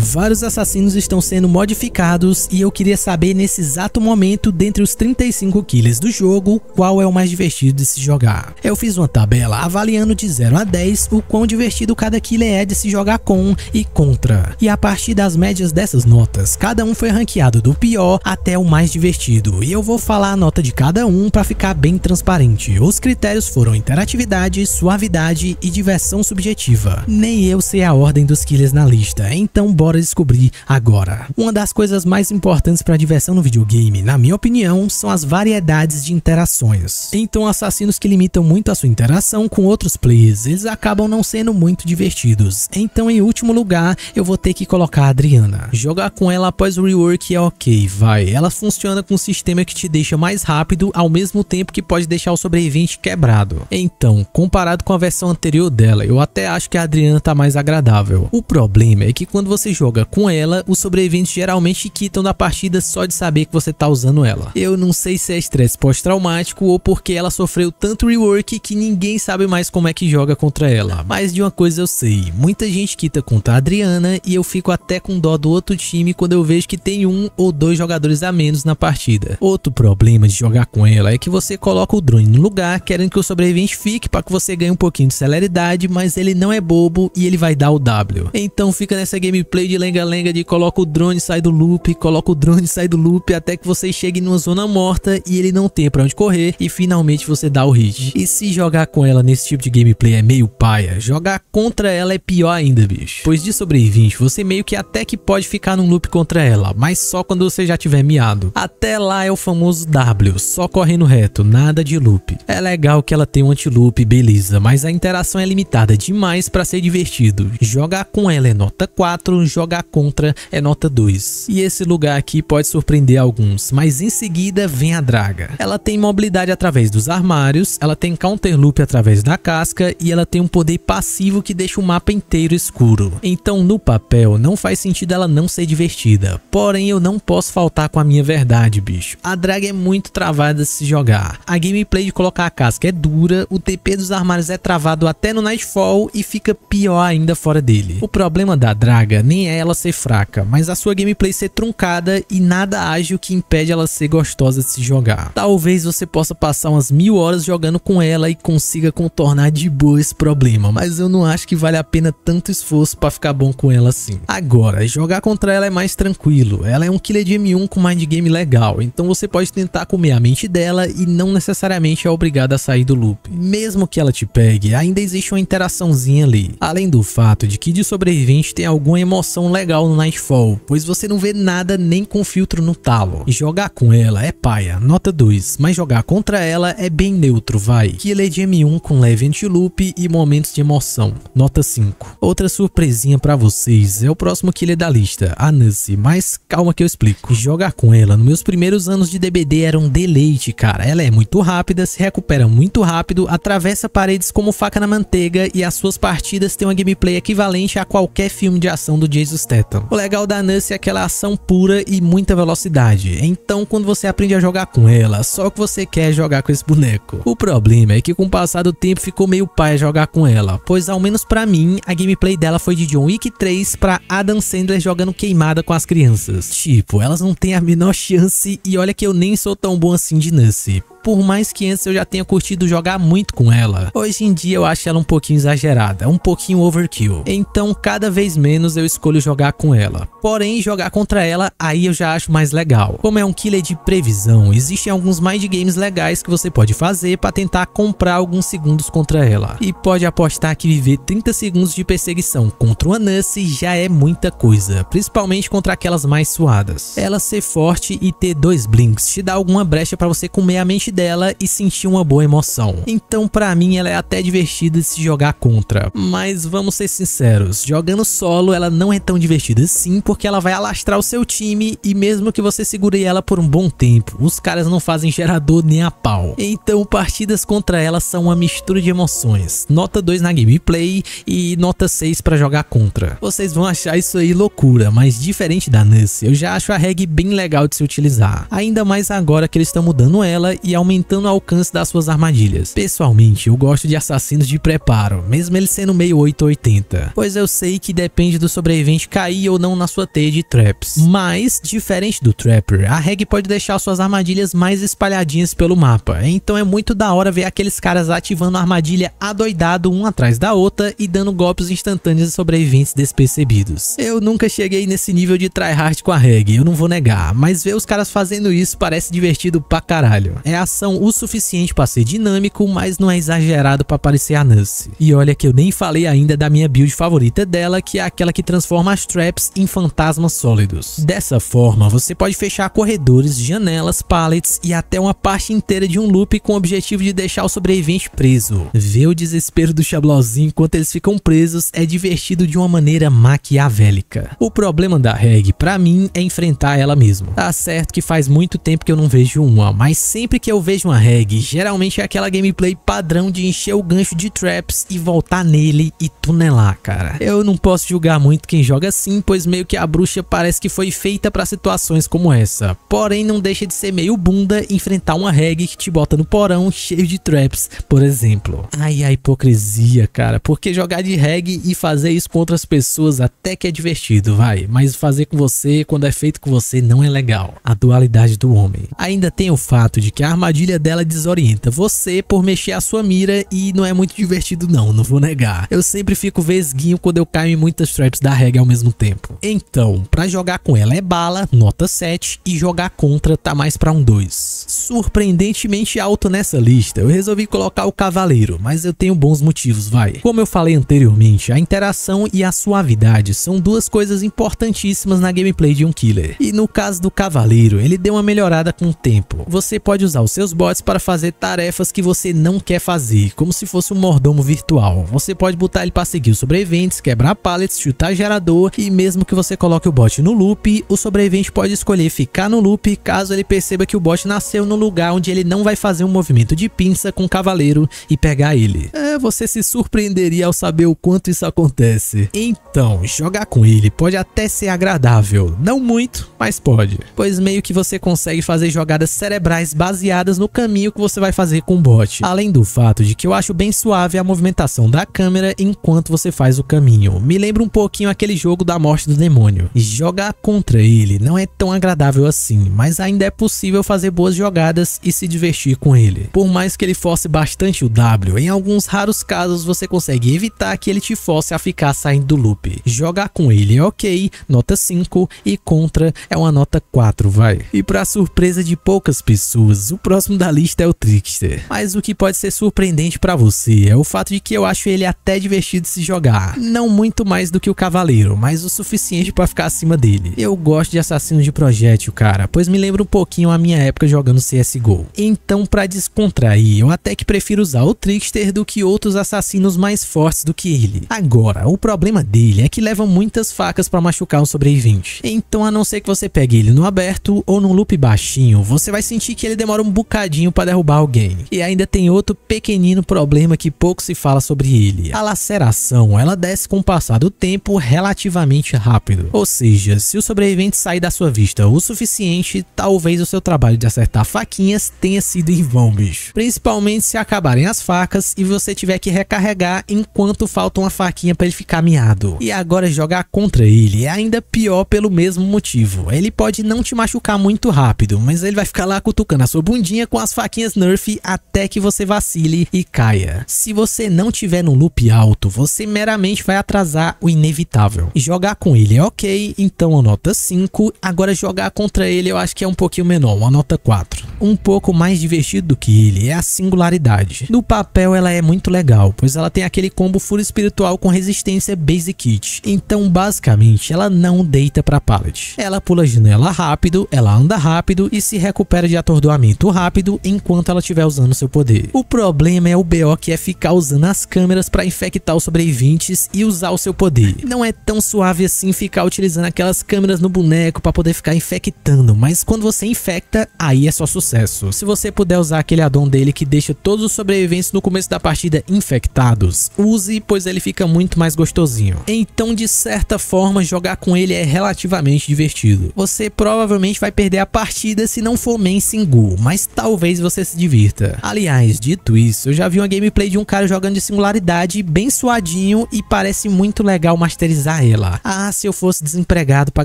Vários assassinos estão sendo modificados e eu queria saber nesse exato momento, dentre os 35 killers do jogo, qual é o mais divertido de se jogar. Eu fiz uma tabela avaliando de 0 a 10 o quão divertido cada killer é de se jogar com e contra. E a partir das médias dessas notas, cada um foi ranqueado do pior até o mais divertido. E eu vou falar a nota de cada um para ficar bem transparente. Os critérios foram interatividade, suavidade e diversão subjetiva. Nem eu sei a ordem dos killers na lista, então bora bora descobrir agora. Uma das coisas mais importantes para a diversão no videogame, na minha opinião, são as variedades de interações. Então, assassinos que limitam muito a sua interação com outros players, eles acabam não sendo muito divertidos. Então, em último lugar, eu vou ter que colocar a Adriana. Jogar com ela após o rework é ok, vai. Ela funciona com um sistema que te deixa mais rápido, ao mesmo tempo que pode deixar o sobrevivente quebrado. Então, comparado com a versão anterior dela, eu até acho que a Adriana tá mais agradável. O problema é que quando você joga com ela, os sobreviventes geralmente quitam da partida só de saber que você tá usando ela. Eu não sei se é estresse pós-traumático ou porque ela sofreu tanto rework que ninguém sabe mais como é que joga contra ela. Mas de uma coisa eu sei, muita gente quita contra a Adriana e eu fico até com dó do outro time quando eu vejo que tem um ou dois jogadores a menos na partida. Outro problema de jogar com ela é que você coloca o drone no lugar querendo que o sobrevivente fique para que você ganhe um pouquinho de celeridade, mas ele não é bobo e ele vai dar o W. Então fica nessa gameplay de lenga-lenga de coloca o drone, sai do loop, coloca o drone, sai do loop, até que você chegue numa zona morta e ele não tem para onde correr e finalmente você dá o hit. E se jogar com ela nesse tipo de gameplay é meio paia, jogar contra ela é pior ainda, bicho. Pois de sobrevivente, você meio que até que pode ficar num loop contra ela, mas só quando você já tiver miado. Até lá é o famoso W, só correndo reto, nada de loop. É legal que ela tem um anti-loop, beleza, mas a interação é limitada demais para ser divertido. Jogar com ela é nota 4, jogar contra é nota 2. E esse lugar aqui pode surpreender alguns, mas em seguida vem a draga. Ela tem mobilidade através dos armários, ela tem counter loop através da casca e ela tem um poder passivo que deixa o mapa inteiro escuro. Então no papel não faz sentido ela não ser divertida, porém eu não posso faltar com a minha verdade, bicho. A draga é muito travada se jogar. A gameplay de colocar a casca é dura, o TP dos armários é travado até no Nightfall e fica pior ainda fora dele. O problema da draga nem é é ela ser fraca, mas a sua gameplay ser truncada e nada ágil que impede ela ser gostosa de se jogar. Talvez você possa passar umas mil horas jogando com ela e consiga contornar de boa esse problema, mas eu não acho que vale a pena tanto esforço para ficar bom com ela assim. Agora, jogar contra ela é mais tranquilo, ela é um killer de M1 com mind game legal, então você pode tentar comer a mente dela e não necessariamente é obrigado a sair do loop. Mesmo que ela te pegue, ainda existe uma interaçãozinha ali. Além do fato de que de sobrevivente tem alguma emoção inovação legal no Nightfall, pois você não vê nada nem com filtro no talo. E jogar com ela é paia, nota 2, mas jogar contra ela é bem neutro, vai. Killer de M1 com leve anti-loop e momentos de emoção, nota 5. Outra surpresinha pra vocês é o próximo killer da lista, a Nancy, mas calma que eu explico. Jogar com ela nos meus primeiros anos de DBD era um deleite, cara. Ela é muito rápida, se recupera muito rápido, atravessa paredes como faca na manteiga e as suas partidas têm uma gameplay equivalente a qualquer filme de ação do Jason Jason Statham. O legal da Nancy é aquela é ação pura e muita velocidade, então quando você aprende a jogar com ela, só que você quer é jogar com esse boneco. O problema é que com o passar do tempo ficou meio pai jogar com ela, pois ao menos para mim, a gameplay dela foi de John Wick 3 para Adam Sandler jogando queimada com as crianças. Tipo, elas não têm a menor chance e olha que eu nem sou tão bom assim de Nancy por mais que antes eu já tenha curtido jogar muito com ela, hoje em dia eu acho ela um pouquinho exagerada, um pouquinho overkill. Então, cada vez menos eu escolho escolho jogar com ela. Porém, jogar contra ela aí eu já acho mais legal. Como é um killer de previsão, existem alguns mind games legais que você pode fazer para tentar comprar alguns segundos contra ela. E pode apostar que viver 30 segundos de perseguição contra uma Nancy já é muita coisa, principalmente contra aquelas mais suadas. Ela ser forte e ter dois blinks te dá alguma brecha para você comer a mente dela e sentir uma boa emoção. Então para mim ela é até divertida de se jogar contra. Mas vamos ser sinceros, jogando solo ela não é é tão divertida assim, porque ela vai alastrar o seu time e mesmo que você segure ela por um bom tempo, os caras não fazem gerador nem a pau. Então, partidas contra ela são uma mistura de emoções. Nota 2 na gameplay e nota 6 para jogar contra. Vocês vão achar isso aí loucura, mas diferente da Nuss, eu já acho a reg bem legal de se utilizar. Ainda mais agora que eles estão mudando ela e aumentando o alcance das suas armadilhas. Pessoalmente, eu gosto de assassinos de preparo, mesmo ele sendo meio 880, pois eu sei que depende do sobrevivente sobrevivente cair ou não na sua teia de traps. Mas, diferente do Trapper, a Reg pode deixar suas armadilhas mais espalhadinhas pelo mapa, então é muito da hora ver aqueles caras ativando a armadilha adoidado um atrás da outra e dando golpes instantâneos a sobreviventes despercebidos. Eu nunca cheguei nesse nível de tryhard com a Reg, eu não vou negar, mas ver os caras fazendo isso parece divertido pra caralho. É ação o suficiente para ser dinâmico, mas não é exagerado para parecer a Nancy. E olha que eu nem falei ainda da minha build favorita dela, que é aquela que transforma transforma as traps em fantasmas sólidos. Dessa forma, você pode fechar corredores, janelas, pallets e até uma parte inteira de um loop com o objetivo de deixar o sobrevivente preso. Ver o desespero do Chablozinho enquanto eles ficam presos é divertido de uma maneira maquiavélica. O problema da reg, para mim, é enfrentar ela mesmo. Tá certo que faz muito tempo que eu não vejo uma, mas sempre que eu vejo uma reg, geralmente é aquela gameplay padrão de encher o gancho de traps e voltar nele e tunelar, cara. Eu não posso julgar muito quem joga assim, pois meio que a bruxa parece que foi feita para situações como essa. Porém, não deixa de ser meio bunda enfrentar uma reg que te bota no porão cheio de traps, por exemplo. Ai, a hipocrisia, cara, porque jogar de reg e fazer isso com outras pessoas até que é divertido, vai, mas fazer com você quando é feito com você não é legal. A dualidade do homem. Ainda tem o fato de que a armadilha dela desorienta você por mexer a sua mira e não é muito divertido não, não vou negar. Eu sempre fico vesguinho quando eu caio em muitas traps da reg ao mesmo tempo. Então, para jogar com ela é bala, nota 7, e jogar contra tá mais para um 2. Surpreendentemente alto nessa lista, eu resolvi colocar o cavaleiro, mas eu tenho bons motivos, vai. Como eu falei anteriormente, a interação e a suavidade são duas coisas importantíssimas na gameplay de um killer. E no caso do cavaleiro, ele deu uma melhorada com o tempo. Você pode usar os seus bots para fazer tarefas que você não quer fazer, como se fosse um mordomo virtual. Você pode botar ele para seguir os sobreviventes, quebrar pallets, chutar gerador e mesmo que você coloque o bot no loop, o sobrevivente pode escolher ficar no loop caso ele perceba que o bot nasceu no lugar onde ele não vai fazer um movimento de pinça com o cavaleiro e pegar ele. É, você se surpreenderia ao saber o quanto isso acontece. Então, jogar com ele pode até ser agradável, não muito, mas pode. Pois meio que você consegue fazer jogadas cerebrais baseadas no caminho que você vai fazer com o bot. Além do fato de que eu acho bem suave a movimentação da câmera enquanto você faz o caminho. Me lembra um pouquinho aquele jogo da morte do demônio. jogar contra ele não é tão agradável assim, mas ainda é possível fazer boas jogadas e se divertir com ele. Por mais que ele force bastante o W, em alguns raros casos você consegue evitar que ele te force a ficar saindo do loop. Jogar com ele é ok, nota 5, e contra é uma nota 4, vai. E pra surpresa de poucas pessoas, o próximo da lista é o Trickster. Mas o que pode ser surpreendente para você é o fato de que eu acho ele até divertido se jogar, não muito mais do que o Cavaleiro primeiro, mas o suficiente para ficar acima dele. Eu gosto de assassinos de projétil, cara, pois me lembra um pouquinho a minha época jogando CSGO. Então, para descontrair, eu até que prefiro usar o Trickster do que outros assassinos mais fortes do que ele. Agora, o problema dele é que leva muitas facas para machucar um sobrevivente. Então, a não ser que você pegue ele no aberto ou num loop baixinho, você vai sentir que ele demora um bocadinho para derrubar alguém. E ainda tem outro pequenino problema que pouco se fala sobre ele. A laceração, ela desce com o passar do tempo relativamente relativamente rápido. Ou seja, se o sobrevivente sair da sua vista o suficiente, talvez o seu trabalho de acertar faquinhas tenha sido em vão, bicho. Principalmente se acabarem as facas e você tiver que recarregar enquanto falta uma faquinha para ele ficar miado. E agora jogar contra ele é ainda pior pelo mesmo motivo. Ele pode não te machucar muito rápido, mas ele vai ficar lá cutucando a sua bundinha com as faquinhas Nerf até que você vacile e caia. Se você não tiver no loop alto, você meramente vai atrasar o inevitável. Jogar com ele é ok, então a nota 5. Agora jogar contra ele eu acho que é um pouquinho menor, uma nota 4. Um pouco mais divertido do que ele é a singularidade. No papel ela é muito legal, pois ela tem aquele combo furo espiritual com resistência basic kit. Então basicamente ela não deita pra pallet. Ela pula janela rápido, ela anda rápido e se recupera de atordoamento rápido enquanto ela estiver usando seu poder. O problema é o BO que é ficar usando as câmeras para infectar os sobreviventes e usar o seu poder. Não é tão suave assim ficar utilizando aquelas câmeras no boneco para poder ficar infectando, mas quando você infecta, aí é só sucesso. Se você puder usar aquele addon dele que deixa todos os sobreviventes no começo da partida infectados, use, pois ele fica muito mais gostosinho. Então, de certa forma, jogar com ele é relativamente divertido. Você provavelmente vai perder a partida se não for main single, mas talvez você se divirta. Aliás, dito isso, eu já vi uma gameplay de um cara jogando de singularidade bem suadinho e parece muito legal masterizar masterizar ela. Ah, se eu fosse desempregado para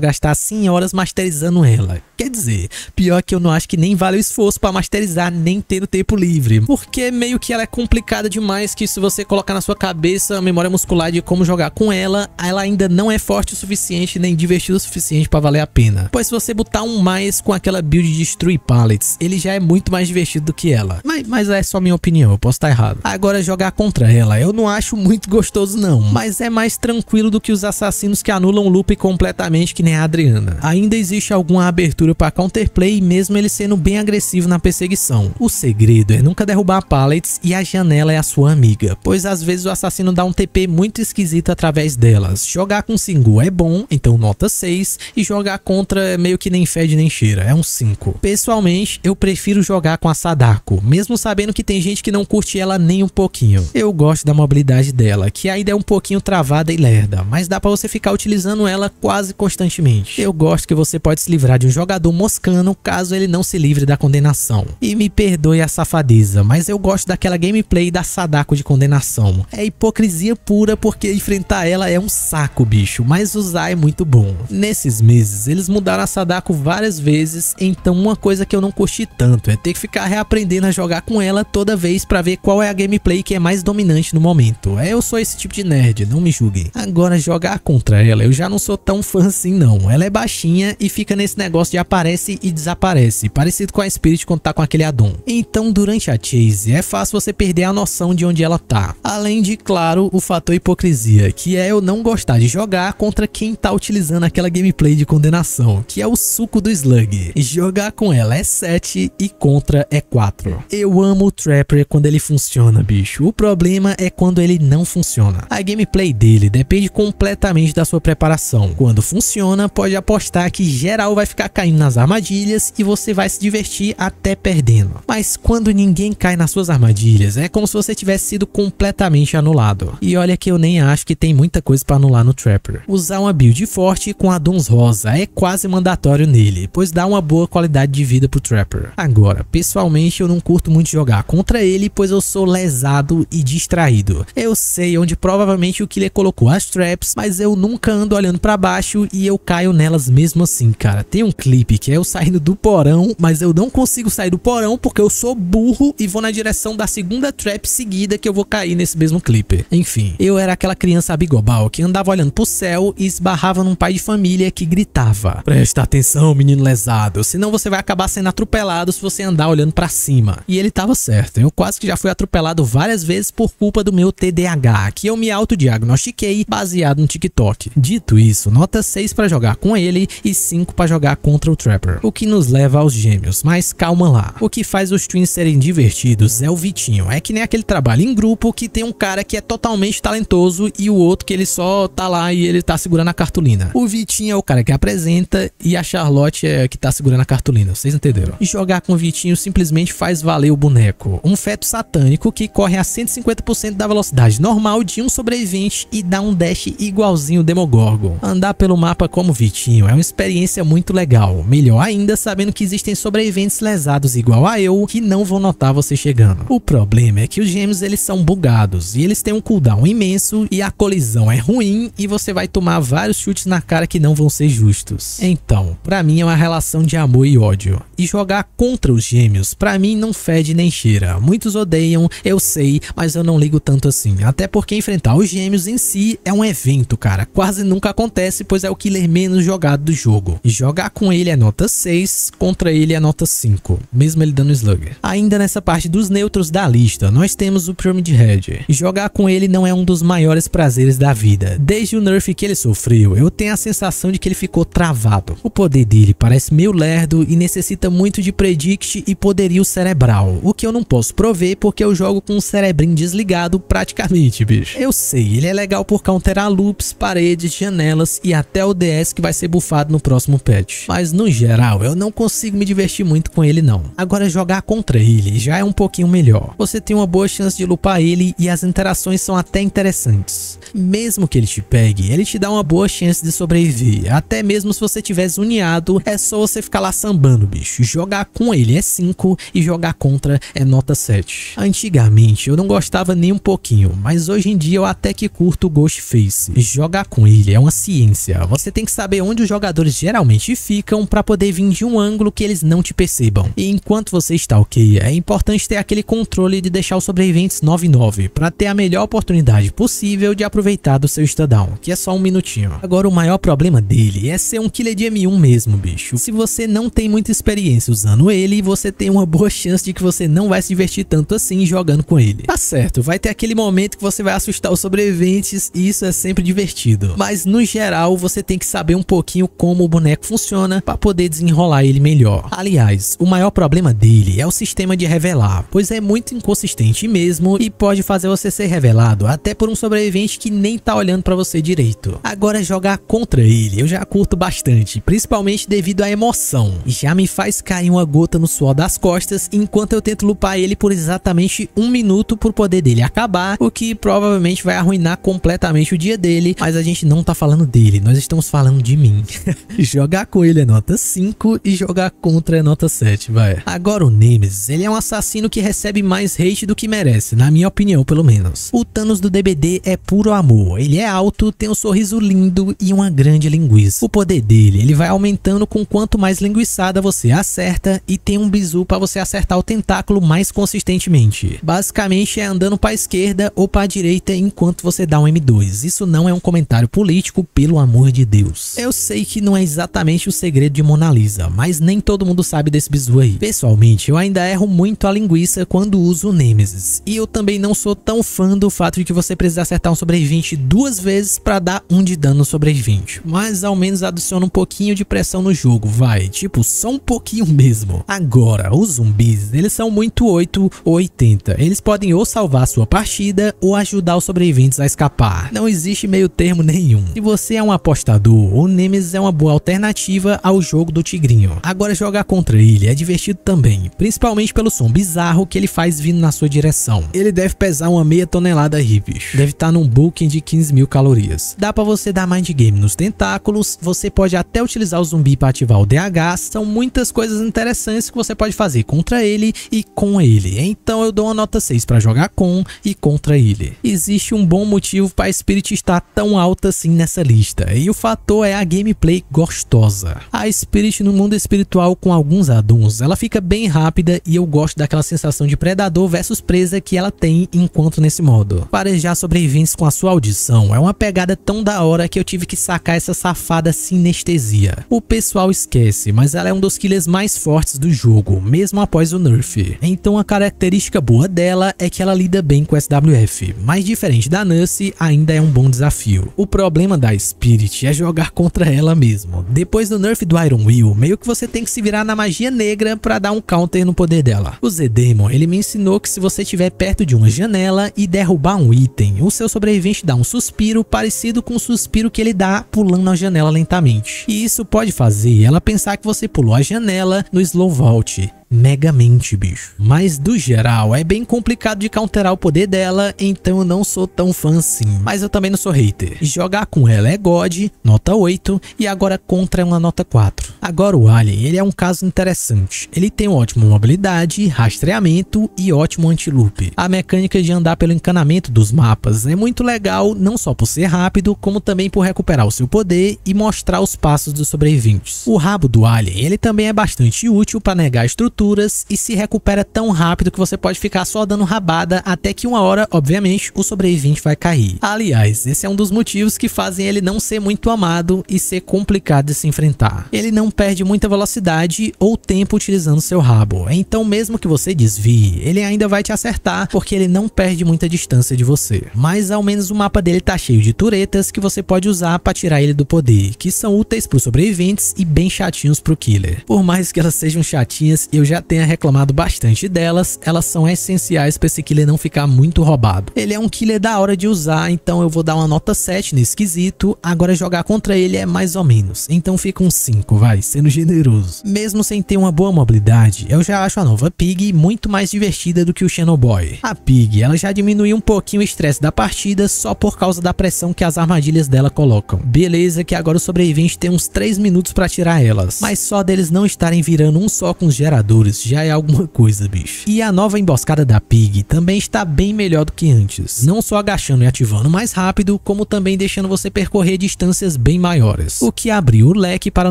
gastar 100 horas masterizando ela. Quer dizer, pior que eu não acho que nem vale o esforço para masterizar, nem tendo tempo livre. Porque meio que ela é complicada demais que se você colocar na sua cabeça a memória muscular de como jogar com ela, ela ainda não é forte o suficiente nem divertida o suficiente para valer a pena. Pois se você botar um mais com aquela build de destruir pallets, ele já é muito mais divertido do que ela. Mas, mas é só minha opinião, eu posso estar errado. Agora jogar contra ela, eu não acho muito gostoso não, mas é mais tranquilo do que usar assassinos que anulam o loop completamente que nem a Adriana. Ainda existe alguma abertura para counterplay, mesmo ele sendo bem agressivo na perseguição. O segredo é nunca derrubar pallets e a janela é a sua amiga, pois às vezes o assassino dá um TP muito esquisito através delas. Jogar com Singu é bom, então nota 6, e jogar contra é meio que nem fede nem cheira, é um 5. Pessoalmente, eu prefiro jogar com a Sadako, mesmo sabendo que tem gente que não curte ela nem um pouquinho. Eu gosto da mobilidade dela, que ainda é um pouquinho travada e lerda, mas dá pra você ficar utilizando ela quase constantemente. Eu gosto que você pode se livrar de um jogador moscano caso ele não se livre da condenação. E me perdoe a safadeza, mas eu gosto daquela gameplay da Sadako de condenação. É hipocrisia pura porque enfrentar ela é um saco, bicho, mas usar é muito bom. Nesses meses, eles mudaram a Sadako várias vezes, então uma coisa que eu não curti tanto é ter que ficar reaprendendo a jogar com ela toda vez para ver qual é a gameplay que é mais dominante no momento. É, eu sou esse tipo de nerd, não me julguem. Agora jogar contra ela, eu já não sou tão fã assim não. Ela é baixinha e fica nesse negócio de aparece e desaparece, parecido com a Spirit quando tá com aquele addon. Então durante a chase é fácil você perder a noção de onde ela tá. Além de, claro, o fator hipocrisia, que é eu não gostar de jogar contra quem tá utilizando aquela gameplay de condenação, que é o suco do Slug. Jogar com ela é 7 e contra é 4. Eu amo o Trapper quando ele funciona, bicho. O problema é quando ele não funciona. A gameplay dele depende completamente da sua preparação. Quando funciona, pode apostar que geral vai ficar caindo nas armadilhas e você vai se divertir até perdendo. Mas quando ninguém cai nas suas armadilhas, é como se você tivesse sido completamente anulado. E olha que eu nem acho que tem muita coisa para anular no Trapper. Usar uma build forte com addons rosa é quase mandatório nele, pois dá uma boa qualidade de vida pro Trapper. Agora, pessoalmente eu não curto muito jogar contra ele, pois eu sou lesado e distraído. Eu sei onde provavelmente o Killer colocou as traps, mas eu nunca ando olhando para baixo e eu caio nelas mesmo assim, cara. Tem um clipe que é eu saindo do porão, mas eu não consigo sair do porão porque eu sou burro e vou na direção da segunda trap seguida que eu vou cair nesse mesmo clipe. Enfim, eu era aquela criança bigobal que andava olhando pro céu e esbarrava num pai de família que gritava: Presta atenção, menino lesado, senão você vai acabar sendo atropelado se você andar olhando para cima. E ele tava certo, eu quase que já fui atropelado várias vezes por culpa do meu TDAH, que eu me autodiagnostiquei baseado no TikTok TikTok. Dito isso, nota 6 para jogar com ele e 5 para jogar contra o Trapper. O que nos leva aos gêmeos, mas calma lá. O que faz os Twins serem divertidos é o Vitinho. É que nem aquele trabalho em grupo que tem um cara que é totalmente talentoso e o outro que ele só tá lá e ele tá segurando a cartolina. O Vitinho é o cara que apresenta e a Charlotte é que tá segurando a cartolina, vocês entenderam? E jogar com o Vitinho simplesmente faz valer o boneco. Um feto satânico que corre a 150% da velocidade normal de um sobrevivente e dá um dash igual igualzinho Demogorgon. Andar pelo mapa como Vitinho é uma experiência muito legal, melhor ainda sabendo que existem sobreviventes lesados igual a eu que não vão notar você chegando. O problema é que os gêmeos eles são bugados e eles têm um cooldown imenso e a colisão é ruim e você vai tomar vários chutes na cara que não vão ser justos. Então, para mim é uma relação de amor e ódio. E jogar contra os gêmeos para mim não fede nem cheira. Muitos odeiam, eu sei, mas eu não ligo tanto assim. Até porque enfrentar os gêmeos em si é um evento, cara. Quase nunca acontece, pois é o killer menos jogado do jogo. E jogar com ele é nota 6, contra ele é nota 5, mesmo ele dando Slugger. Ainda nessa parte dos neutros da lista, nós temos o Pyramid Head. Jogar com ele não é um dos maiores prazeres da vida. Desde o nerf que ele sofreu, eu tenho a sensação de que ele ficou travado. O poder dele parece meio lerdo e necessita muito de predict e poderio cerebral, o que eu não posso prover porque eu jogo com o cerebrinho desligado praticamente, bicho. Eu sei, ele é legal por counterar loops, paredes, janelas e até o DS que vai ser bufado no próximo patch. Mas no geral, eu não consigo me divertir muito com ele não. Agora jogar contra ele já é um pouquinho melhor. Você tem uma boa chance de lupar ele e as interações são até interessantes. Mesmo que ele te pegue, ele te dá uma boa chance de sobreviver. Até mesmo se você tiver zuniado, é só você ficar lá sambando, bicho. Jogar com ele é 5 e jogar contra é nota 7. Antigamente eu não gostava nem um pouquinho, mas hoje em dia eu até que curto o Ghostface. Joga jogar com ele, é uma ciência. Você tem que saber onde os jogadores geralmente ficam para poder vir de um ângulo que eles não te percebam. E enquanto você está ok, é importante ter aquele controle de deixar os sobreviventes 9-9 para ter a melhor oportunidade possível de aproveitar do seu stun que é só um minutinho. Agora o maior problema dele é ser um killer de M1 mesmo, bicho. Se você não tem muita experiência usando ele, você tem uma boa chance de que você não vai se divertir tanto assim jogando com ele. Tá certo, vai ter aquele momento que você vai assustar os sobreviventes e isso é sempre divertido divertido. Mas no geral, você tem que saber um pouquinho como o boneco funciona para poder desenrolar ele melhor. Aliás, o maior problema dele é o sistema de revelar, pois é muito inconsistente mesmo e pode fazer você ser revelado até por um sobrevivente que nem tá olhando para você direito. Agora jogar contra ele, eu já curto bastante, principalmente devido à emoção. Já me faz cair uma gota no suor das costas enquanto eu tento lupar ele por exatamente um minuto por poder dele acabar, o que provavelmente vai arruinar completamente o dia dele, mas a gente não tá falando dele, nós estamos falando de mim. jogar com ele é nota 5 e jogar contra é nota 7, vai. Agora o Nemesis, ele é um assassino que recebe mais hate do que merece, na minha opinião pelo menos. O Thanos do DBD é puro amor, ele é alto, tem um sorriso lindo e uma grande linguiça. O poder dele, ele vai aumentando com quanto mais linguiçada você acerta e tem um bizu para você acertar o tentáculo mais consistentemente. Basicamente é andando para esquerda ou para direita enquanto você dá um M2, isso não é um comentário político, pelo amor de Deus. Eu sei que não é exatamente o segredo de Mona Lisa, mas nem todo mundo sabe desse bizu aí. Pessoalmente, eu ainda erro muito a linguiça quando uso o Nemesis. E eu também não sou tão fã do fato de que você precisa acertar um sobrevivente duas vezes para dar um de dano no sobrevivente. Mas ao menos adiciona um pouquinho de pressão no jogo, vai. Tipo, só um pouquinho mesmo. Agora, os zumbis, eles são muito 8 ou 80. Eles podem ou salvar sua partida ou ajudar os sobreviventes a escapar. Não existe meio termo nenhum. Se você é um apostador, o Nemesis é uma boa alternativa ao jogo do Tigrinho. Agora jogar contra ele é divertido também, principalmente pelo som bizarro que ele faz vindo na sua direção. Ele deve pesar uma meia tonelada aí, bicho. Deve estar tá num bulking de 15 mil calorias. Dá para você dar mind game nos tentáculos, você pode até utilizar o zumbi para ativar o DH, são muitas coisas interessantes que você pode fazer contra ele e com ele. Então eu dou uma nota 6 para jogar com e contra ele. Existe um bom motivo para Spirit estar tão tão alta assim nessa lista, e o fator é a gameplay gostosa. A Spirit no mundo espiritual com alguns addons, ela fica bem rápida e eu gosto daquela sensação de predador versus presa que ela tem enquanto nesse modo. Parejar sobreviventes com a sua audição é uma pegada tão da hora que eu tive que sacar essa safada sinestesia. O pessoal esquece, mas ela é um dos killers mais fortes do jogo, mesmo após o nerf. Então a característica boa dela é que ela lida bem com SWF, mas diferente da Nurse, ainda é um bom desafio. Will. O problema da Spirit é jogar contra ela mesmo. Depois do nerf do Iron Will, meio que você tem que se virar na magia negra para dar um counter no poder dela. O Z-Demon, ele me ensinou que se você estiver perto de uma janela e derrubar um item, o seu sobrevivente dá um suspiro parecido com o suspiro que ele dá pulando a janela lentamente. E isso pode fazer ela pensar que você pulou a janela no slow vault megamente, bicho. Mas do geral, é bem complicado de counterar o poder dela, então eu não sou tão fã assim. Mas eu também não sou hater. Jogar com ela é God, nota 8, e agora contra é uma nota 4. Agora o Alien, ele é um caso interessante. Ele tem ótima mobilidade, rastreamento e ótimo anti-loop. A mecânica de andar pelo encanamento dos mapas é muito legal, não só por ser rápido, como também por recuperar o seu poder e mostrar os passos dos sobreviventes. O rabo do Alien, ele também é bastante útil para negar a estrutura e se recupera tão rápido que você pode ficar só dando rabada até que uma hora, obviamente, o sobrevivente vai cair. Aliás, esse é um dos motivos que fazem ele não ser muito amado e ser complicado de se enfrentar. Ele não perde muita velocidade ou tempo utilizando seu rabo, então mesmo que você desvie, ele ainda vai te acertar porque ele não perde muita distância de você. Mas ao menos o mapa dele tá cheio de turetas que você pode usar para tirar ele do poder, que são úteis para os sobreviventes e bem chatinhos para o killer. Por mais que elas sejam chatinhas, eu já já tenha reclamado bastante delas, elas são essenciais para esse killer não ficar muito roubado. Ele é um killer da hora de usar, então eu vou dar uma nota 7 nesse quesito, agora jogar contra ele é mais ou menos, então fica um 5, vai, sendo generoso. Mesmo sem ter uma boa mobilidade, eu já acho a nova Pig muito mais divertida do que o Shadow Boy. A Pig, ela já diminuiu um pouquinho o estresse da partida só por causa da pressão que as armadilhas dela colocam. Beleza que agora o sobrevivente tem uns 3 minutos para tirar elas, mas só deles não estarem virando um só com os geradores já é alguma coisa, bicho. E a nova emboscada da Pig também está bem melhor do que antes, não só agachando e ativando mais rápido, como também deixando você percorrer distâncias bem maiores, o que abriu o leque para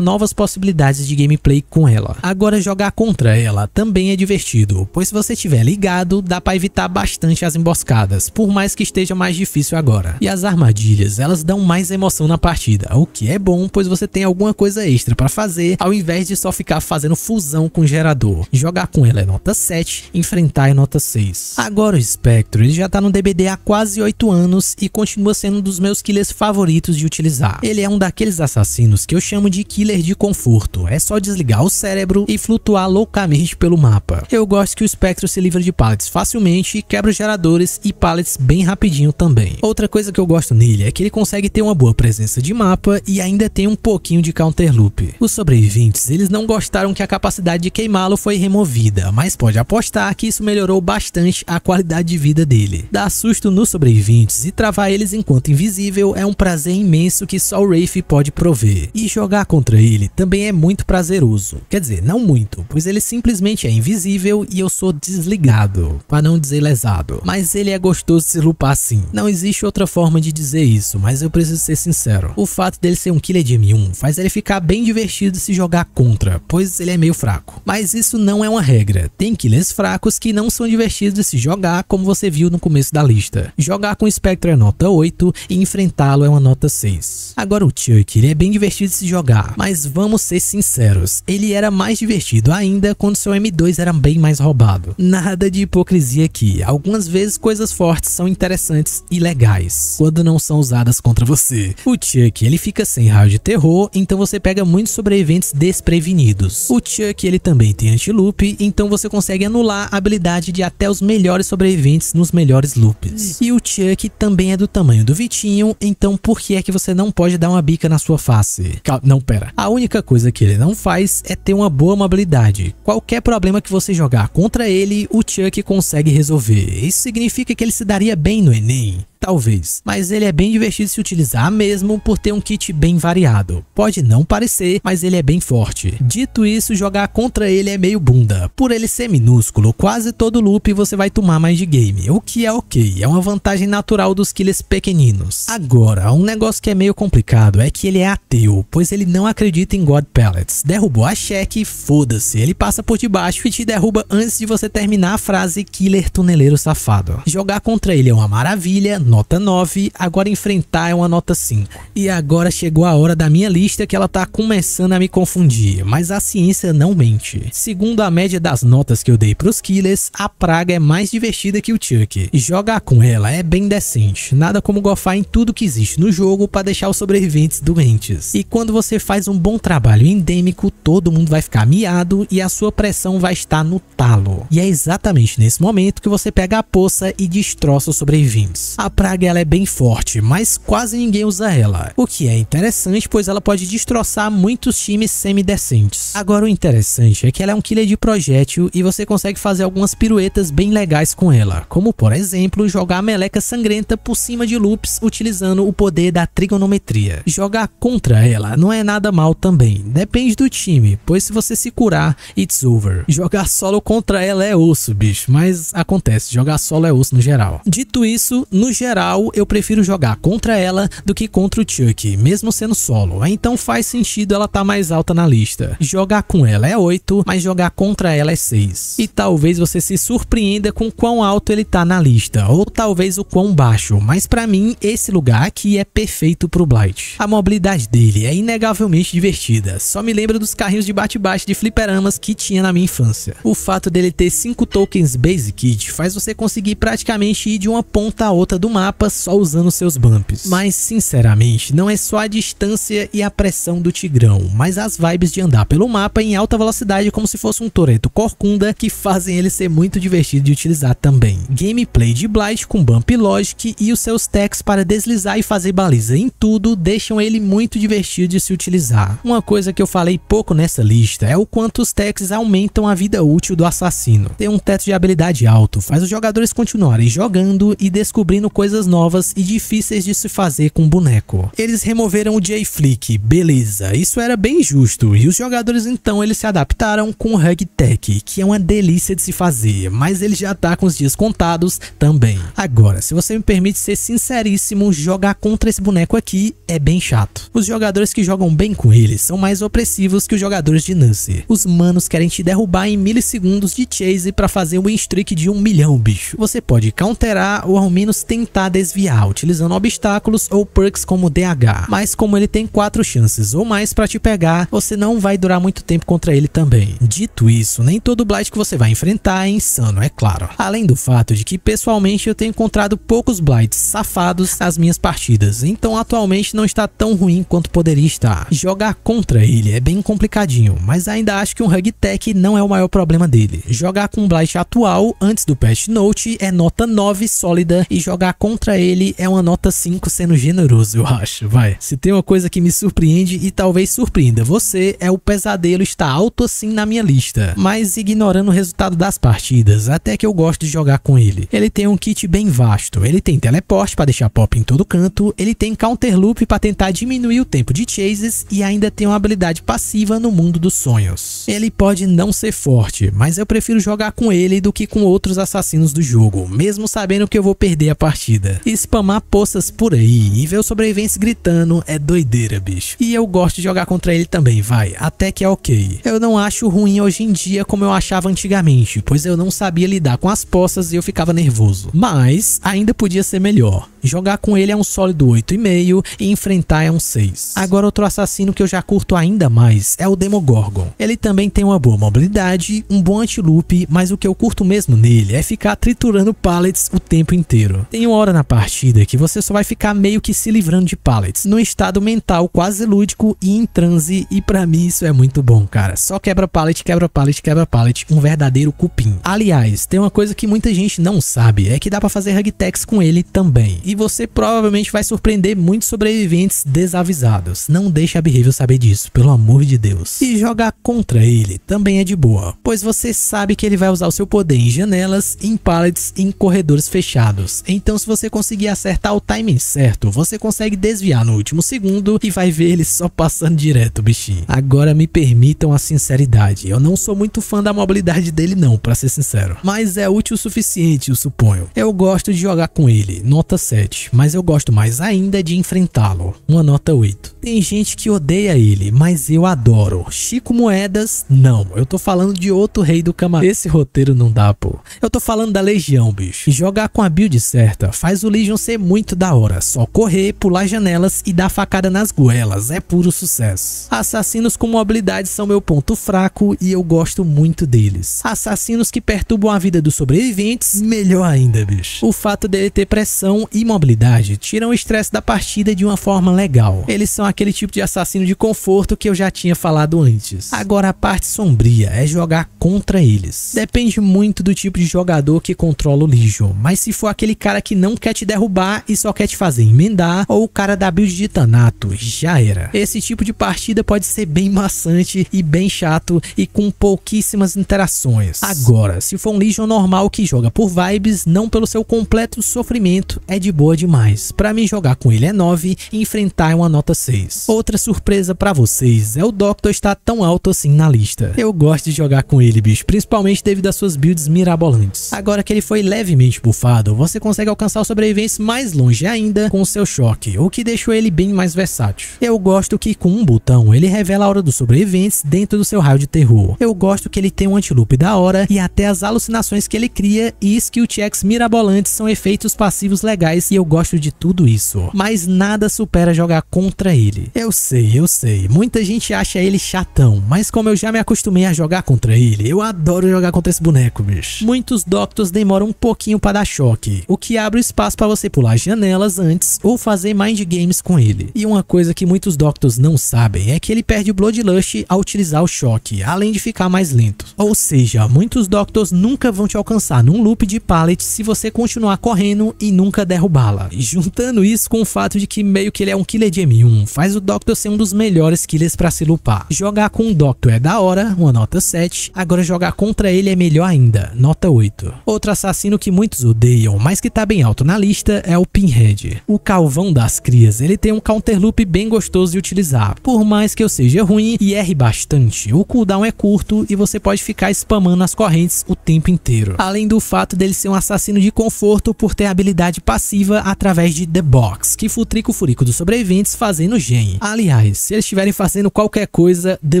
novas possibilidades de gameplay com ela. Agora jogar contra ela também é divertido, pois se você estiver ligado, dá para evitar bastante as emboscadas, por mais que esteja mais difícil agora. E as armadilhas, elas dão mais emoção na partida, o que é bom, pois você tem alguma coisa extra para fazer, ao invés de só ficar fazendo fusão com o gerador. Jogar com ela é nota 7, enfrentar é nota 6. Agora o Spectre, ele já tá no DBD há quase 8 anos e continua sendo um dos meus killers favoritos de utilizar. Ele é um daqueles assassinos que eu chamo de killer de conforto. É só desligar o cérebro e flutuar loucamente pelo mapa. Eu gosto que o Spectre se livra de pallets facilmente, quebra geradores e pallets bem rapidinho também. Outra coisa que eu gosto nele é que ele consegue ter uma boa presença de mapa e ainda tem um pouquinho de counter loop. Os sobreviventes, eles não gostaram que a capacidade de queimá-lo foi removida, mas pode apostar que isso melhorou bastante a qualidade de vida dele. Dar susto nos sobreviventes e travar eles enquanto invisível é um prazer imenso que só o Rafe pode prover. E jogar contra ele também é muito prazeroso. Quer dizer, não muito, pois ele simplesmente é invisível e eu sou desligado, para não dizer lesado. Mas ele é gostoso de se lupar assim. Não existe outra forma de dizer isso, mas eu preciso ser sincero. O fato dele ser um killer de M1 faz ele ficar bem divertido se jogar contra, pois ele é meio fraco. Mas isso isso não é uma regra. Tem killers fracos que não são divertidos de se jogar, como você viu no começo da lista. Jogar com Spectre é nota 8 e enfrentá-lo é uma nota 6. Agora o Chuck, ele é bem divertido de se jogar, mas vamos ser sinceros, ele era mais divertido ainda quando seu M2 era bem mais roubado. Nada de hipocrisia aqui, algumas vezes coisas fortes são interessantes e legais, quando não são usadas contra você. O Chuck, ele fica sem raio de terror, então você pega muitos sobreviventes desprevenidos. O Chuck, ele também tem loop, então você consegue anular a habilidade de até os melhores sobreviventes nos melhores loops. E o Chuck também é do tamanho do Vitinho, então por que é que você não pode dar uma bica na sua face? Cal não, pera. A única coisa que ele não faz é ter uma boa mobilidade. Qualquer problema que você jogar contra ele, o Chuck consegue resolver. Isso significa que ele se daria bem no Enem talvez, mas ele é bem divertido se utilizar mesmo por ter um kit bem variado. Pode não parecer, mas ele é bem forte. Dito isso, jogar contra ele é meio bunda. Por ele ser minúsculo, quase todo loop você vai tomar mais de game, o que é ok, é uma vantagem natural dos killers pequeninos. Agora, um negócio que é meio complicado é que ele é ateu, pois ele não acredita em God Pellets. Derrubou a cheque, foda-se, ele passa por debaixo e te derruba antes de você terminar a frase Killer Tuneleiro Safado. Jogar contra ele é uma maravilha, nota 9, agora enfrentar é uma nota 5. E agora chegou a hora da minha lista que ela tá começando a me confundir, mas a ciência não mente. Segundo a média das notas que eu dei pros killers, a praga é mais divertida que o Chuck. Jogar com ela é bem decente, nada como gofar em tudo que existe no jogo para deixar os sobreviventes doentes. E quando você faz um bom trabalho endêmico, todo mundo vai ficar miado e a sua pressão vai estar no talo. E é exatamente nesse momento que você pega a poça e destroça os sobreviventes. A praga ela é bem forte, mas quase ninguém usa ela. O que é interessante, pois ela pode destroçar muitos times semi-decentes. Agora o interessante é que ela é um killer de projétil e você consegue fazer algumas piruetas bem legais com ela, como por exemplo jogar a meleca sangrenta por cima de loops utilizando o poder da trigonometria. Jogar contra ela não é nada mal também, depende do time, pois se você se curar, it's over. Jogar solo contra ela é osso, bicho, mas acontece, jogar solo é osso no geral. Dito isso, no geral geral, eu prefiro jogar contra ela do que contra o Chuck, mesmo sendo solo, é, então faz sentido ela estar tá mais alta na lista. Jogar com ela é 8, mas jogar contra ela é 6. E talvez você se surpreenda com quão alto ele tá na lista, ou talvez o quão baixo, mas para mim esse lugar aqui é perfeito pro Blight. A mobilidade dele é inegavelmente divertida, só me lembra dos carrinhos de bate-bate de fliperamas que tinha na minha infância. O fato dele ter 5 tokens Basic Kit faz você conseguir praticamente ir de uma ponta a outra do mapa só usando seus bumps. Mas, sinceramente, não é só a distância e a pressão do Tigrão, mas as vibes de andar pelo mapa em alta velocidade como se fosse um Toreto Corcunda que fazem ele ser muito divertido de utilizar também. Gameplay de Blight com Bump Logic e os seus techs para deslizar e fazer baliza em tudo deixam ele muito divertido de se utilizar. Uma coisa que eu falei pouco nessa lista é o quanto os techs aumentam a vida útil do assassino. Ter um teto de habilidade alto faz os jogadores continuarem jogando e descobrindo coisas coisas novas e difíceis de se fazer com boneco. Eles removeram o J-Flick, beleza, isso era bem justo, e os jogadores então eles se adaptaram com o Tech, que é uma delícia de se fazer, mas ele já tá com os dias contados também. Agora, se você me permite ser sinceríssimo, jogar contra esse boneco aqui é bem chato. Os jogadores que jogam bem com ele são mais opressivos que os jogadores de Nancy. Os manos querem te derrubar em milissegundos de chase para fazer um win streak de um milhão, bicho. Você pode counterar ou ao menos tentar tentar desviar, utilizando obstáculos ou perks como DH. Mas como ele tem 4 chances ou mais para te pegar, você não vai durar muito tempo contra ele também. Dito isso, nem todo Blight que você vai enfrentar é insano, é claro. Além do fato de que pessoalmente eu tenho encontrado poucos Blights safados nas minhas partidas, então atualmente não está tão ruim quanto poderia estar. Jogar contra ele é bem complicadinho, mas ainda acho que um Tech não é o maior problema dele. Jogar com um Blight atual, antes do patch note, é nota 9 sólida e jogar Contra ele é uma nota 5 sendo generoso, eu acho, vai. Se tem uma coisa que me surpreende e talvez surpreenda, você é o pesadelo está alto assim na minha lista, mas ignorando o resultado das partidas, até que eu gosto de jogar com ele. Ele tem um kit bem vasto, ele tem teleporte para deixar pop em todo canto, ele tem counter loop para tentar diminuir o tempo de chases e ainda tem uma habilidade passiva no mundo dos sonhos. Ele pode não ser forte, mas eu prefiro jogar com ele do que com outros assassinos do jogo, mesmo sabendo que eu vou perder a partida divertida. spamar poças por aí e ver os sobreviventes gritando é doideira, bicho. E eu gosto de jogar contra ele também, vai, até que é ok. Eu não acho ruim hoje em dia como eu achava antigamente, pois eu não sabia lidar com as poças e eu ficava nervoso. Mas ainda podia ser melhor. Jogar com ele é um sólido 8,5 e enfrentar é um 6. Agora outro assassino que eu já curto ainda mais é o Demogorgon. Ele também tem uma boa mobilidade, um bom anti anti-loop, mas o que eu curto mesmo nele é ficar triturando pallets o tempo inteiro. Tem uma hora na partida que você só vai ficar meio que se livrando de pallets, num estado mental quase lúdico e em transe, e para mim isso é muito bom, cara. Só quebra pallet, quebra pallet, quebra pallet, um verdadeiro cupim. Aliás, tem uma coisa que muita gente não sabe, é que dá para fazer hugtex com ele também. E e você provavelmente vai surpreender muitos sobreviventes desavisados. Não deixe a Behavior saber disso, pelo amor de Deus. E jogar contra ele também é de boa, pois você sabe que ele vai usar o seu poder em janelas, em pallets e em corredores fechados. Então se você conseguir acertar o timing certo, você consegue desviar no último segundo e vai ver ele só passando direto, bichinho. Agora me permitam a sinceridade, eu não sou muito fã da mobilidade dele não, para ser sincero. Mas é útil o suficiente, eu suponho. Eu gosto de jogar com ele, nota 7 mas eu gosto mais ainda de enfrentá-lo. Uma nota 8. Tem gente que odeia ele, mas eu adoro. Chico Moedas, não. Eu tô falando de outro rei do camarim. Esse roteiro não dá, pô. Eu tô falando da Legião, bicho. E jogar com a build certa faz o Legion ser muito da hora. Só correr, pular janelas e dar facada nas goelas. É puro sucesso. Assassinos com mobilidade são meu ponto fraco e eu gosto muito deles. Assassinos que perturbam a vida dos sobreviventes, melhor ainda, bicho. O fato dele ter pressão e mobilidade tiram o estresse da partida de uma forma legal. Eles são aquele tipo de assassino de conforto que eu já tinha falado antes. Agora a parte sombria é jogar contra eles. Depende muito do tipo de jogador que controla o Legion, mas se for aquele cara que não quer te derrubar e só quer te fazer emendar, ou o cara da build de Tanato, já era. Esse tipo de partida pode ser bem maçante e bem chato e com pouquíssimas interações. Agora, se for um Legion normal que joga por vibes, não pelo seu completo sofrimento, é de boa demais. Para mim jogar com ele é 9 e enfrentar é uma nota 6. Outra surpresa para vocês é o Doctor estar tão alto assim na lista. Eu gosto de jogar com ele, bicho, principalmente devido às suas builds mirabolantes. Agora que ele foi levemente bufado, você consegue alcançar o sobrevivência mais longe ainda com seu choque, o que deixou ele bem mais versátil. Eu gosto que com um botão ele revela a hora dos sobreviventes dentro do seu raio de terror. Eu gosto que ele tem um antiloop da hora e até as alucinações que ele cria e skill checks mirabolantes são efeitos passivos legais e eu gosto de tudo isso. Mas nada supera jogar contra ele. Eu sei, eu sei. Muita gente acha ele chatão, mas como eu já me acostumei a jogar contra ele, eu adoro jogar contra esse boneco, bicho. Muitos Doctors demoram um pouquinho para dar choque, o que abre espaço para você pular janelas antes ou fazer mind games com ele. E uma coisa que muitos Doctors não sabem é que ele perde o Bloodlust ao utilizar o choque, além de ficar mais lento. Ou seja, muitos Doctors nunca vão te alcançar num loop de pallet se você continuar correndo e nunca derrubar bala. E juntando isso com o fato de que meio que ele é um killer de M1, faz o Doctor ser um dos melhores killers para se lupar. Jogar com o Doctor é da hora, uma nota 7. Agora jogar contra ele é melhor ainda, nota 8. Outro assassino que muitos odeiam, mas que tá bem alto na lista, é o Pinhead. O calvão das crias, ele tem um counter loop bem gostoso de utilizar. Por mais que eu seja ruim e erre bastante, o cooldown é curto e você pode ficar spamando as correntes o tempo inteiro. Além do fato dele ser um assassino de conforto por ter habilidade passiva através de The Box, que futrica o furico dos sobreviventes fazendo gen. Aliás, se eles estiverem fazendo qualquer coisa, The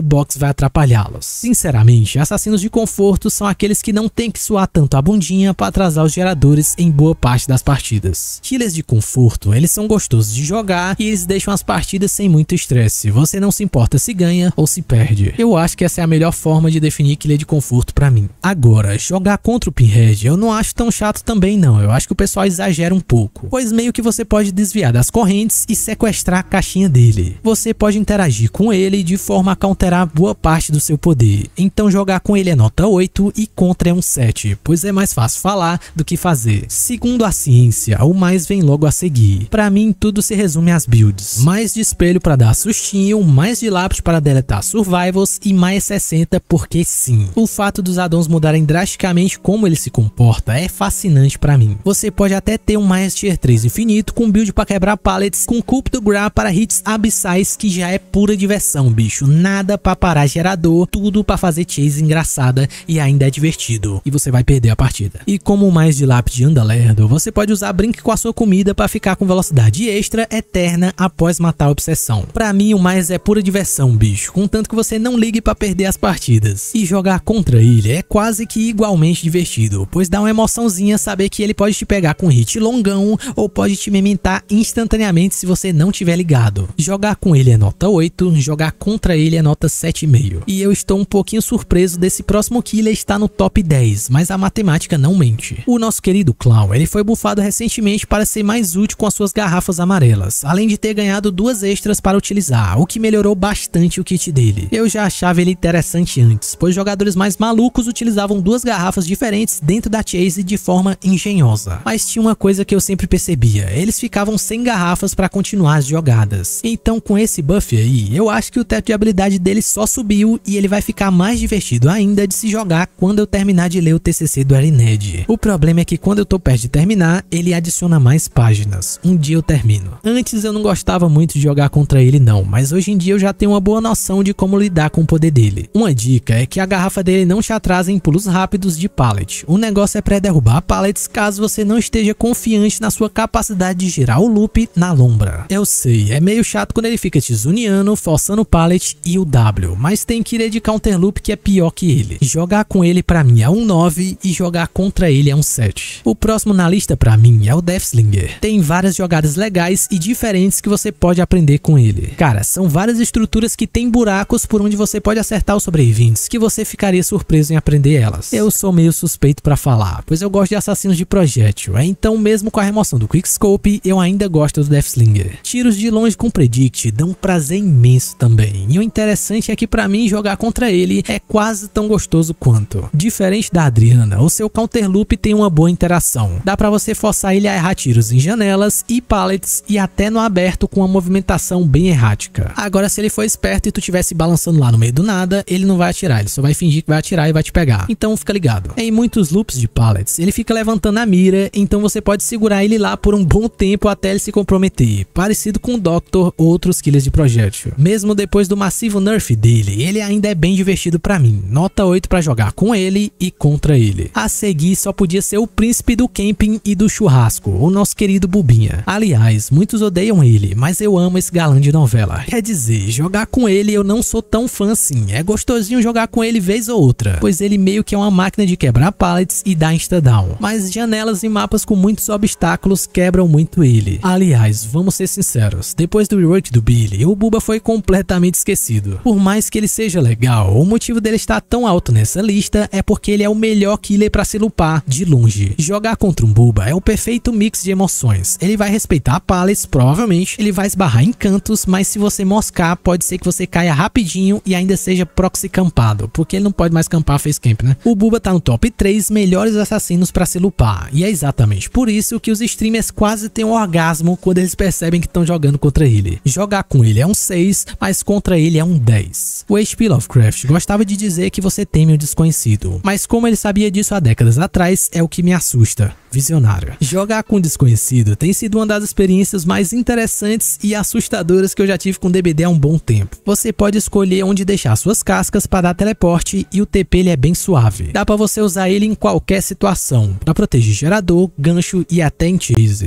Box vai atrapalhá-los. Sinceramente, assassinos de conforto são aqueles que não têm que suar tanto a bundinha para atrasar os geradores em boa parte das partidas. Killers de conforto, eles são gostosos de jogar e eles deixam as partidas sem muito estresse. Você não se importa se ganha ou se perde. Eu acho que essa é a melhor forma de definir killer de conforto para mim. Agora, jogar contra o Pinhead eu não acho tão chato também não. Eu acho que o pessoal exagera um pouco maluco, pois meio que você pode desviar das correntes e sequestrar a caixinha dele. Você pode interagir com ele de forma a counterar boa parte do seu poder, então jogar com ele é nota 8 e contra é um 7, pois é mais fácil falar do que fazer. Segundo a ciência, o mais vem logo a seguir. Para mim, tudo se resume às builds. Mais de espelho para dar sustinho, mais de lápis para deletar survivals e mais 60 porque sim. O fato dos addons mudarem drasticamente como ele se comporta é fascinante para mim. Você pode até ter um mais Tier 3 infinito, com build pra quebrar pallets, com do Gra para hits abissais, que já é pura diversão, bicho. Nada pra parar gerador, tudo pra fazer chase engraçada e ainda é divertido. E você vai perder a partida. E como mais de lápis de Andalerdo, você pode usar brinque com a sua comida pra ficar com velocidade extra eterna após matar a obsessão. Pra mim, o mais é pura diversão, bicho, contanto que você não ligue pra perder as partidas. E jogar contra ele é quase que igualmente divertido, pois dá uma emoçãozinha saber que ele pode te pegar com hit longão ou pode te mementar instantaneamente se você não tiver ligado. Jogar com ele é nota 8, jogar contra ele é nota 7,5. E eu estou um pouquinho surpreso desse próximo killer estar no top 10, mas a matemática não mente. O nosso querido Clown, ele foi bufado recentemente para ser mais útil com as suas garrafas amarelas, além de ter ganhado duas extras para utilizar, o que melhorou bastante o kit dele. Eu já achava ele interessante antes, pois jogadores mais malucos utilizavam duas garrafas diferentes dentro da Chase de forma engenhosa. Mas tinha uma coisa que eu sempre sempre percebia, eles ficavam sem garrafas para continuar as jogadas. Então com esse buff aí, eu acho que o teto de habilidade dele só subiu e ele vai ficar mais divertido ainda de se jogar quando eu terminar de ler o TCC do Erined. O problema é que quando eu tô perto de terminar, ele adiciona mais páginas. Um dia eu termino. Antes eu não gostava muito de jogar contra ele não, mas hoje em dia eu já tenho uma boa noção de como lidar com o poder dele. Uma dica é que a garrafa dele não te atrasa em pulos rápidos de pallet. O negócio é pré-derrubar pallets caso você não esteja confiante na sua capacidade de girar o loop na lombra. Eu sei, é meio chato quando ele fica te zuniando, forçando o pallet e o W, mas tem que ir dedicar um loop que é pior que ele. Jogar com ele para mim é um 9 e jogar contra ele é um 7. O próximo na lista para mim é o Deathslinger. Tem várias jogadas legais e diferentes que você pode aprender com ele. Cara, são várias estruturas que tem buracos por onde você pode acertar os sobreviventes, que você ficaria surpreso em aprender elas. Eu sou meio suspeito para falar, pois eu gosto de assassinos de projétil, é? então mesmo com a remoção do Quickscope, eu ainda gosto do Deathslinger. Tiros de longe com Predict dão um prazer imenso também, e o interessante é que para mim jogar contra ele é quase tão gostoso quanto. Diferente da Adriana, o seu Counter Loop tem uma boa interação. Dá para você forçar ele a errar tiros em janelas e pallets e até no aberto com uma movimentação bem errática. Agora se ele for esperto e tu estivesse balançando lá no meio do nada, ele não vai atirar, ele só vai fingir que vai atirar e vai te pegar. Então fica ligado. Em muitos loops de pallets, ele fica levantando a mira, então você pode segurar ele lá por um bom tempo até ele se comprometer, parecido com o Doctor outros killers de projétil. Mesmo depois do massivo nerf dele, ele ainda é bem divertido para mim, nota 8 para jogar com ele e contra ele. A seguir só podia ser o príncipe do camping e do churrasco, o nosso querido Bubinha. Aliás, muitos odeiam ele, mas eu amo esse galã de novela. Quer dizer, jogar com ele eu não sou tão fã assim, é gostosinho jogar com ele vez ou outra, pois ele meio que é uma máquina de quebrar pallets e dar insta-down. Mas janelas e mapas com muitos obstáculos obstáculos quebram muito ele. Aliás, vamos ser sinceros, depois do rework do Billy, o Buba foi completamente esquecido. Por mais que ele seja legal, o motivo dele estar tão alto nessa lista é porque ele é o melhor killer para se lupar, de longe. Jogar contra um Buba é o perfeito mix de emoções. Ele vai respeitar a Palace, provavelmente, ele vai esbarrar em cantos, mas se você moscar, pode ser que você caia rapidinho e ainda seja proxy campado, porque ele não pode mais campar face camp, né? O Buba tá no top 3 melhores assassinos para se lupar, e é exatamente por isso que os streamers quase têm um orgasmo quando eles percebem que estão jogando contra ele. Jogar com ele é um 6, mas contra ele é um 10. O H.P. Lovecraft gostava de dizer que você teme o desconhecido, mas como ele sabia disso há décadas atrás, é o que me assusta. Visionário. Jogar com o desconhecido tem sido uma das experiências mais interessantes e assustadoras que eu já tive com DBD há um bom tempo. Você pode escolher onde deixar suas cascas para dar teleporte e o TP ele é bem suave. Dá para você usar ele em qualquer situação, para proteger gerador, gancho e até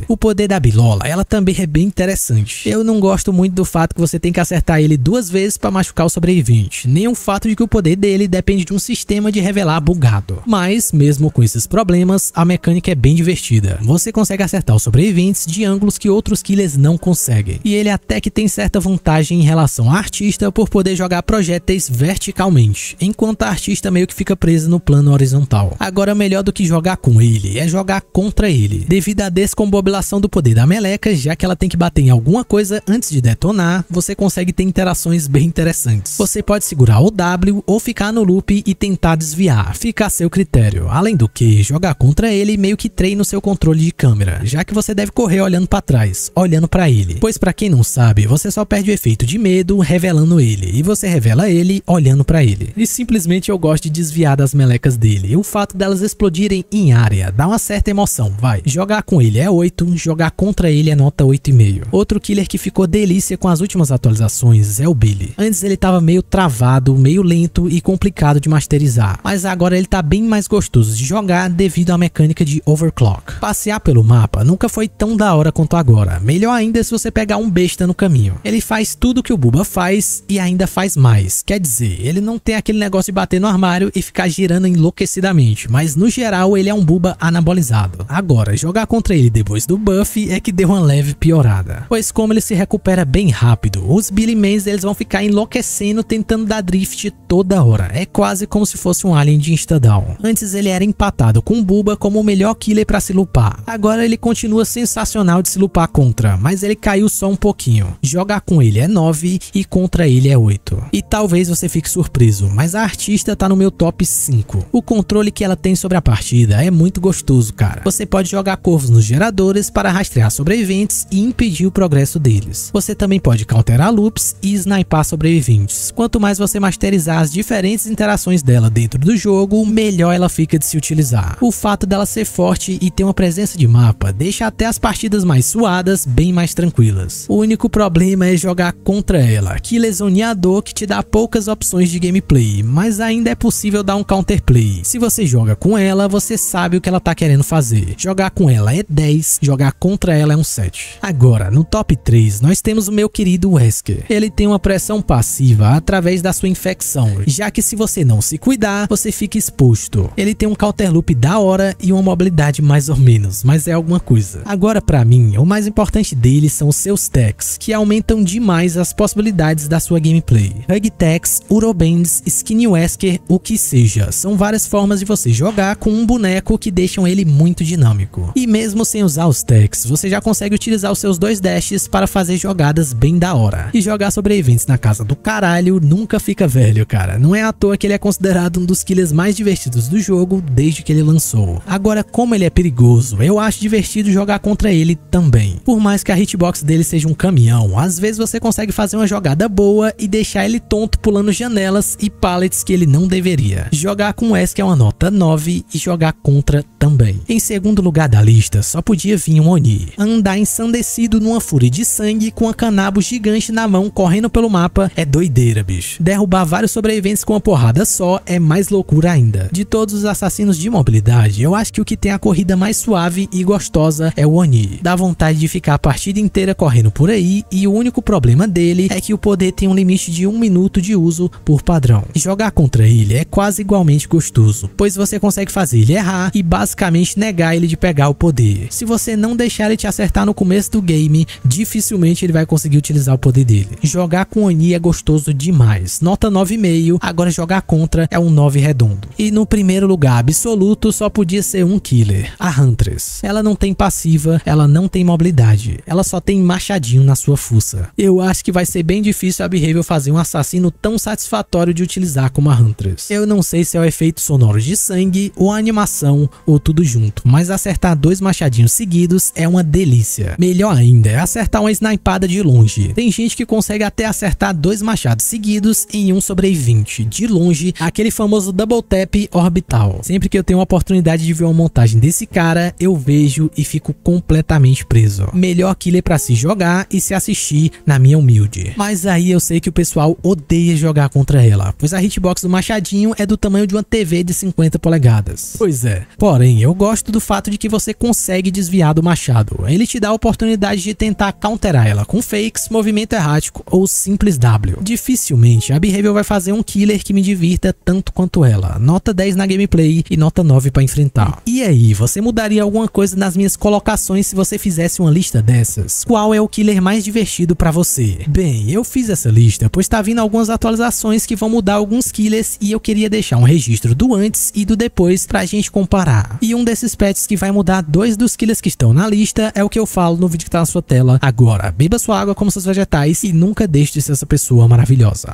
o poder da bilola, ela também é bem interessante. Eu não gosto muito do fato que você tem que acertar ele duas vezes para machucar o sobrevivente, nem o fato de que o poder dele depende de um sistema de revelar bugado. Mas, mesmo com esses problemas, a mecânica é bem divertida. Você consegue acertar os sobreviventes de ângulos que outros killers não conseguem. E ele até que tem certa vantagem em relação ao artista por poder jogar projéteis verticalmente, enquanto a artista meio que fica presa no plano horizontal. Agora, melhor do que jogar com ele, é jogar contra ele, devido à descombobilação do poder da meleca, já que ela tem que bater em alguma coisa antes de detonar, você consegue ter interações bem interessantes. Você pode segurar o W ou ficar no loop e tentar desviar, fica a seu critério. Além do que, jogar contra ele meio que treina o seu controle de câmera, já que você deve correr olhando para trás, olhando para ele. Pois para quem não sabe, você só perde o efeito de medo revelando ele, e você revela ele olhando para ele. E simplesmente eu gosto de desviar das melecas dele, o fato delas explodirem em área dá uma certa emoção, vai. Jogar com ele ele é 8, jogar contra ele é nota 8,5. Outro killer que ficou delícia com as últimas atualizações é o Billy. Antes ele tava meio travado, meio lento e complicado de masterizar, mas agora ele tá bem mais gostoso de jogar devido à mecânica de overclock. Passear pelo mapa nunca foi tão da hora quanto agora, melhor ainda se você pegar um besta no caminho. Ele faz tudo que o Buba faz e ainda faz mais, quer dizer, ele não tem aquele negócio de bater no armário e ficar girando enlouquecidamente, mas no geral ele é um Buba anabolizado. Agora, jogar contra ele depois do buff é que deu uma leve piorada. Pois como ele se recupera bem rápido, os Billy Mans eles vão ficar enlouquecendo tentando dar drift toda hora. É quase como se fosse um alien de insta-down. Antes ele era empatado com Buba como o melhor killer para se lupar. Agora ele continua sensacional de se lupar contra, mas ele caiu só um pouquinho. Jogar com ele é 9 e contra ele é 8. E talvez você fique surpreso, mas a artista tá no meu top 5. O controle que ela tem sobre a partida é muito gostoso, cara. Você pode jogar corvos nos geradores para rastrear sobreviventes e impedir o progresso deles. Você também pode counterar loops e sniper sobreviventes. Quanto mais você masterizar as diferentes interações dela dentro do jogo, melhor ela fica de se utilizar. O fato dela ser forte e ter uma presença de mapa deixa até as partidas mais suadas bem mais tranquilas. O único problema é jogar contra ela, que lesioneador que te dá poucas opções de gameplay, mas ainda é possível dar um counterplay. Se você joga com ela, você sabe o que ela tá querendo fazer. Jogar com ela é 10, jogar contra ela é um 7. Agora, no top 3, nós temos o meu querido Wesker. Ele tem uma pressão passiva através da sua infecção, já que se você não se cuidar, você fica exposto. Ele tem um counter loop da hora e uma mobilidade mais ou menos, mas é alguma coisa. Agora, para mim, o mais importante dele são os seus techs, que aumentam demais as possibilidades da sua gameplay. Hug techs, Urobands, Skinny Wesker, o que seja. São várias formas de você jogar com um boneco que deixam ele muito dinâmico. E mesmo mesmo sem usar os techs, você já consegue utilizar os seus dois dashes para fazer jogadas bem da hora. E jogar sobreviventes na casa do caralho nunca fica velho, cara. Não é à toa que ele é considerado um dos killers mais divertidos do jogo desde que ele lançou. Agora, como ele é perigoso, eu acho divertido jogar contra ele também. Por mais que a hitbox dele seja um caminhão, às vezes você consegue fazer uma jogada boa e deixar ele tonto pulando janelas e pallets que ele não deveria. Jogar com S que é uma nota 9 e jogar contra também. Em segundo lugar da lista, só podia vir um Oni. Andar ensandecido numa fúria de sangue com a canabo gigante na mão correndo pelo mapa é doideira, bicho. Derrubar vários sobreviventes com uma porrada só é mais loucura ainda. De todos os assassinos de mobilidade, eu acho que o que tem a corrida mais suave e gostosa é o Oni. Dá vontade de ficar a partida inteira correndo por aí e o único problema dele é que o poder tem um limite de um minuto de uso por padrão. Jogar contra ele é quase igualmente gostoso, pois você consegue fazer ele errar e basicamente negar ele de pegar o poder. Se você não deixar ele te acertar no começo do game, dificilmente ele vai conseguir utilizar o poder dele. Jogar com Oni é gostoso demais. Nota 9,5, agora jogar contra é um 9 redondo. E no primeiro lugar absoluto só podia ser um killer, a Huntress. Ela não tem passiva, ela não tem mobilidade, ela só tem machadinho na sua fuça. Eu acho que vai ser bem difícil a Behavior fazer um assassino tão satisfatório de utilizar como a Huntress. Eu não sei se é o efeito sonoro de sangue, ou a animação, ou tudo junto, mas acertar dois machadinhos machadinhos seguidos é uma delícia. Melhor ainda é acertar uma snipada de longe. Tem gente que consegue até acertar dois machados seguidos em um sobrevivente, de longe, aquele famoso double tap orbital. Sempre que eu tenho a oportunidade de ver uma montagem desse cara, eu vejo e fico completamente preso. Melhor killer para se jogar e se assistir, na minha humilde. Mas aí eu sei que o pessoal odeia jogar contra ela, pois a hitbox do machadinho é do tamanho de uma TV de 50 polegadas. Pois é, porém eu gosto do fato de que você consegue consegue desviar do machado. Ele te dá a oportunidade de tentar counterar ela com fakes, movimento errático ou simples W. Dificilmente a Behavior vai fazer um killer que me divirta tanto quanto ela. Nota 10 na gameplay e nota 9 para enfrentar. E aí, você mudaria alguma coisa nas minhas colocações se você fizesse uma lista dessas? Qual é o killer mais divertido para você? Bem, eu fiz essa lista pois tá vindo algumas atualizações que vão mudar alguns killers e eu queria deixar um registro do antes e do depois pra gente comparar. E um desses pets que vai mudar dois dos dos killers que estão na lista é o que eu falo no vídeo que está na sua tela agora. Beba sua água como seus vegetais e nunca deixe de ser essa pessoa maravilhosa.